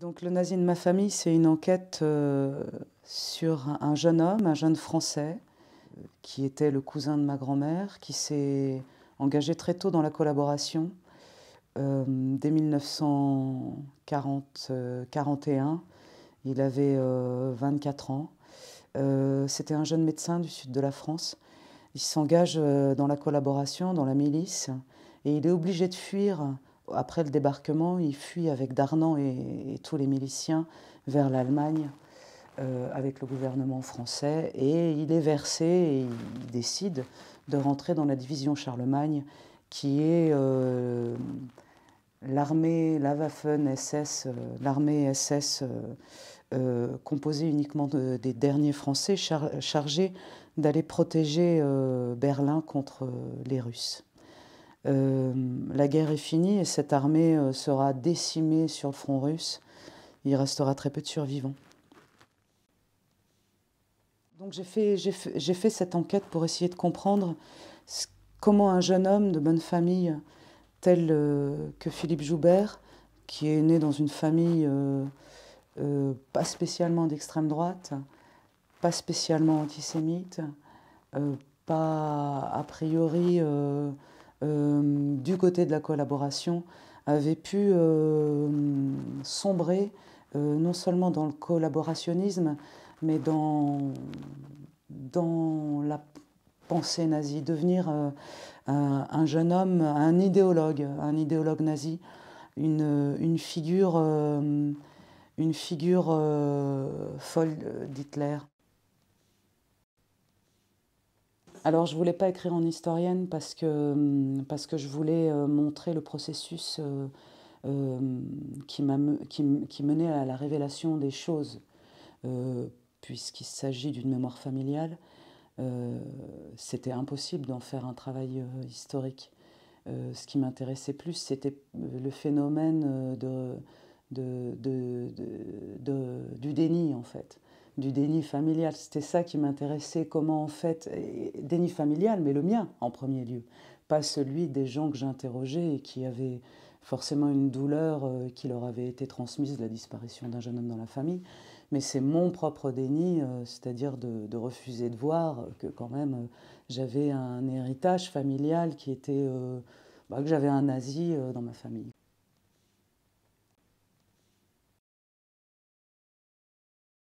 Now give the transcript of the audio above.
Donc le nazi de ma famille, c'est une enquête euh, sur un jeune homme, un jeune Français, euh, qui était le cousin de ma grand-mère, qui s'est engagé très tôt dans la collaboration. Euh, dès 1941, il avait 24 ans. C'était un jeune médecin du sud de la France. Il s'engage dans la collaboration, dans la milice, et il est obligé de fuir après le débarquement, il fuit avec Darnand et, tous les miliciens vers l'Allemagne euh, avec le gouvernement français et il est versé et il décide de rentrer dans la division Charlemagne qui est euh, l'armée, la Waffen SS, euh, l'armée SS composée uniquement des derniers Français chargés d'aller protéger Berlin contre les Russes. Euh, la guerre est finie et cette armée euh, sera décimée sur le front russe. Il restera très peu de survivants. Donc j'ai fait, fait, cette enquête pour essayer de comprendre comment un jeune homme de bonne famille tel euh, que Philippe Joubert, qui est né dans une famille pas spécialement d'extrême droite, pas spécialement antisémite, pas a priori euh, du côté de la collaboration, avait pu euh, sombrer euh, non seulement dans le collaborationnisme, mais dans, dans la pensée nazie, devenir un, jeune homme, un idéologue, un idéologue nazi, une, figure, une figure folle d'Hitler. Alors je ne voulais pas écrire en historienne parce que, hum, je voulais euh, montrer le processus euh, euh, qui, menait à la révélation des choses, puisqu'il s'agit d'une mémoire familiale. c'était impossible d'en faire un travail historique. ce qui m'intéressait plus, c'était le phénomène du déni, en fait du déni familial. C'était ça qui m'intéressait, comment en fait, déni familial, mais le mien en premier lieu, pas celui des gens que j'interrogeais et qui avaient forcément une douleur euh, qui leur avait été transmise, la disparition d'un jeune homme dans la famille, mais c'est mon propre déni, euh, c'est-à-dire de, refuser de voir que quand même euh, j'avais un héritage familial qui était... Bah, que j'avais un nazi dans ma famille.